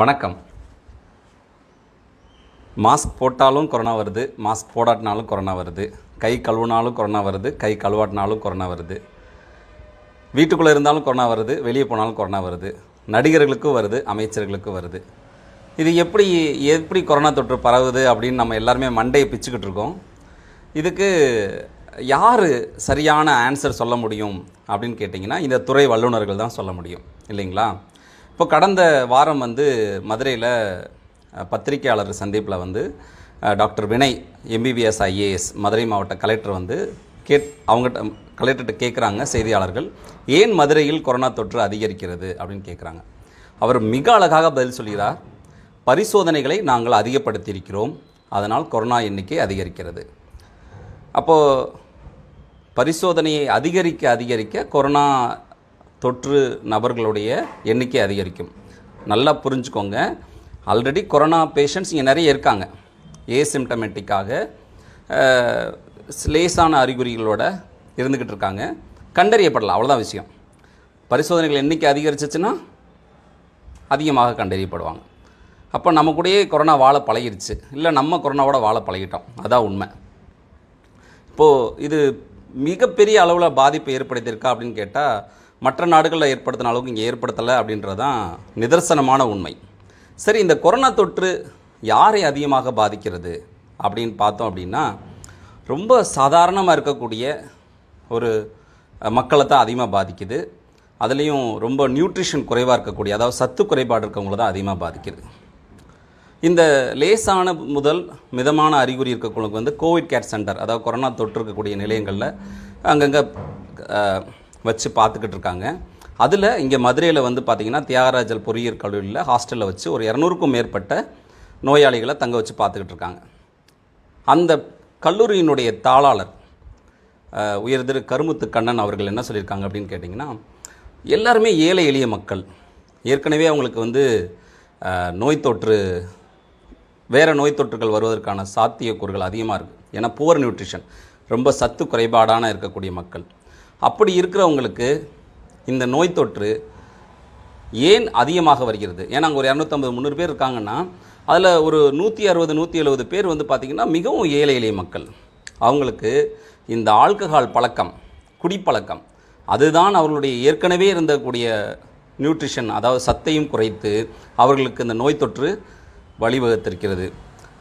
வணக்கம் மாஸ்க் போட்டாலும் கொரோனா வருது மாஸ்க் போடாட்டினாலும் கொரோனா வருது கை கழுவுனாலும் கொரோனா வருது கை கழுவாட்டினாலும் கொரோனா வருது வீட்டுக்குள்ளே இருந்தாலும் கொரோனா வருது வெளியே போனாலும் கொரோனா வருது நடிகர்களுக்கும் வருது அமைச்சர்களுக்கும் வருது இது எப்படி எப்படி கொரோனா தொற்று பரவுது அப்படின்னு நம்ம எல்லாருமே மண்டையை பிச்சுக்கிட்டு இருக்கோம் இதுக்கு யார் சரியான ஆன்சர் சொல்ல முடியும் அப்படின்னு கேட்டிங்கன்னா இந்த துறை வல்லுநர்கள் தான் சொல்ல முடியும் இல்லைங்களா இப்போ கடந்த வாரம் வந்து மதுரையில் பத்திரிகையாளர் சந்திப்பில் வந்து doctor Vinay MBBS IAS Madurai மாவட்ட கலெக்டர் வந்து கேட் அவங்ககிட்ட கலெக்டர்கிட்ட கேட்குறாங்க செய்தியாளர்கள் ஏன் மதுரையில் கொரோனா தொற்று அதிகரிக்கிறது அப்படின்னு கேட்குறாங்க அவர் மிக அழகாக பதில் சொல்கிறார் பரிசோதனைகளை நாங்கள் அதிகப்படுத்தியிருக்கிறோம் அதனால் கொரோனா எண்ணிக்கை அதிகரிக்கிறது அப்போது பரிசோதனையை அதிகரிக்க அதிகரிக்க கொரோனா தொற்று நபர்களுடைய எண்ணிக்கை அதிகரிக்கும் நல்லா புரிஞ்சுக்கோங்க ஆல்ரெடி கொரோனா பேஷண்ட்ஸ் இங்கே நிறைய இருக்காங்க ஏசிம்டமேட்டிக்காக லேசான அறிகுறிகளோட இருந்துக்கிட்டு இருக்காங்க கண்டறியப்படலாம் அவ்வளோதான் விஷயம் பரிசோதனைகள் எண்ணிக்கை அதிகரிச்சிச்சுன்னா அதிகமாக கண்டறியப்படுவாங்க அப்போ நம்ம கூடயே கொரோனா வாழ பழகிருச்சு இல்லை நம்ம கொரோனாவோட வாழ பழகிட்டோம் அதான் உண்மை இப்போது இது மிகப்பெரிய அளவில் பாதிப்பு ஏற்படுத்தியிருக்கா அப்படின்னு கேட்டால் மற்ற நாடுகளில் ஏற்படுத்தின அளவுக்கு இங்கே ஏற்படுத்தலை அப்படின்றது தான் நிதர்சனமான உண்மை சரி இந்த கொரோனா தொற்று யாரை அதிகமாக பாதிக்கிறது அப்படின்னு பார்த்தோம் அப்படின்னா ரொம்ப சாதாரணமாக இருக்கக்கூடிய ஒரு மக்களை தான் அதிகமாக பாதிக்குது அதுலேயும் ரொம்ப நியூட்ரிஷன் குறைவாக இருக்கக்கூடிய அதாவது சத்து குறைபாடு இருக்கவங்கள தான் அதிகமாக பாதிக்குது இந்த லேசான முதல் மிதமான அறிகுறி இருக்கக்கூடிய வந்து கோவிட் கேர் சென்டர் அதாவது கொரோனா தொற்று இருக்கக்கூடிய நிலையங்களில் அங்கங்கே வச்சு பார்த்துக்கிட்டு இருக்காங்க அதில் இங்கே மதுரையில் வந்து பார்த்திங்கன்னா தியாகராஜல் பொறியியல் கல்லூரியில் ஹாஸ்டலில் வச்சு ஒரு இரநூறுக்கும் மேற்பட்ட நோயாளிகளை தங்க வச்சு பார்த்துக்கிட்டு இருக்காங்க அந்த கல்லூரியினுடைய தாளாளர் உயர்திரு கருமுத்து கண்ணன் அவர்கள் என்ன சொல்லியிருக்காங்க அப்படின்னு கேட்டிங்கன்னா எல்லாருமே ஏழை எளிய மக்கள் ஏற்கனவே அவங்களுக்கு வந்து நோய் தொற்று வேறு நோய் தொற்றுகள் வருவதற்கான சாத்தியக்கூறுகள் அதிகமாக இருக்குது ஏன்னா புவர் நியூட்ரிஷன் ரொம்ப சத்து குறைபாடான இருக்கக்கூடிய மக்கள் அப்படி இருக்கிறவங்களுக்கு இந்த நோய் தொற்று ஏன் அதிகமாக வருகிறது ஏன்னா அங்கே ஒரு இரநூத்தம்பது முந்நூறு பேர் இருக்காங்கன்னா அதில் ஒரு நூற்றி அறுபது நூற்றி எழுபது பேர் வந்து பார்த்திங்கன்னா மிகவும் ஏழை எளிய மக்கள் அவங்களுக்கு இந்த ஆல்கஹால் பழக்கம் குடிப்பழக்கம் அதுதான் அவர்களுடைய ஏற்கனவே இருந்தக்கூடிய நியூட்ரிஷன் அதாவது சத்தையும் குறைத்து அவர்களுக்கு இந்த நோய் தொற்று வழிவகுத்திருக்கிறது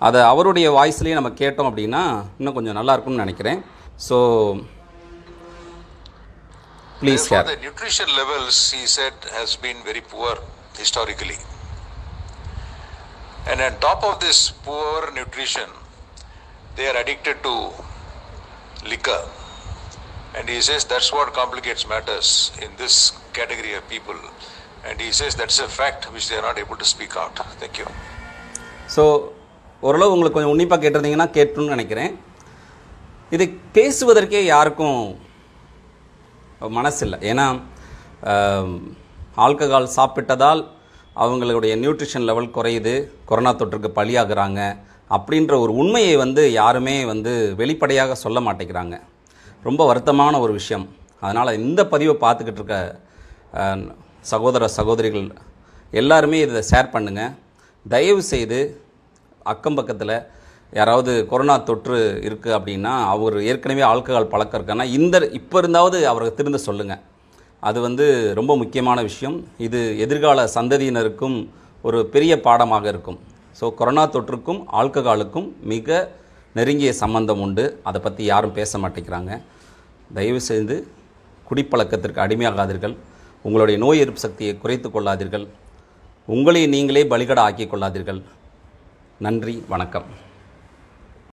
அதை அவருடைய வாய்ஸ்லேயே நம்ம கேட்டோம் அப்படின்னா இன்னும் கொஞ்சம் நல்லாயிருக்கும்னு நினைக்கிறேன் so Please, Therefore, the nutrition levels, he said, has been very poor historically. And on top of this poor nutrition, they are addicted to liquor. And he says that's what complicates matters in this category of people. And he says that's a fact which they are not able to speak out. Thank you. So ஓரளவு உங்களுக்கு கொஞ்சம் உன்னிப்பாக கேட்டிருந்தீங்கன்னா கேட்டுன்னு நினைக்கிறேன் இது பேசுவதற்கே யாருக்கும் மனசில்லை ஏன்னா alcohol சாப்பிட்டதால் அவங்களுடைய நியூட்ரிஷன் லெவல் குறையுது கொரோனா தொற்றுக்கு பலியாகிறாங்க அப்படின்ற ஒரு உண்மையை வந்து யாருமே வந்து வெளிப்படையாக சொல்ல மாட்டேங்கிறாங்க ரொம்ப வருத்தமான ஒரு விஷயம் அதனால் இந்த பதிவை பார்த்துக்கிட்டு இருக்க சகோதர சகோதரிகள் எல்லாருமே இதை ஷேர் பண்ணுங்கள் தயவு செய்து அக்கம் பக்கத்தில் யாராவது கொரோனா தொற்று இருக்குது அப்படின்னா அவர் ஏற்கனவே ஆல்கஹால் பழக்கம் இருக்காங்கன்னா இந்த இப்போ இருந்தாவது அவரை திருந்த சொல்லுங்கள் அது வந்து ரொம்ப முக்கியமான விஷயம் இது எதிர்கால சந்ததியினருக்கும் ஒரு பெரிய பாடமாக இருக்கும் ஸோ கொரோனா தொற்றுக்கும் ஆல்கஹாலுக்கும் மிக நெருங்கிய சம்பந்தம் உண்டு அதை பற்றி யாரும் பேச மாட்டேங்கிறாங்க தயவு செய்து குடிப்பழக்கத்திற்கு அடிமையாகாதீர்கள் உங்களுடைய நோய் எதிர்ப்பு சக்தியை குறைத்து கொள்ளாதீர்கள் உங்களை நீங்களே பலிகடா ஆக்கிக் கொள்ளாதீர்கள் நன்றி வணக்கம்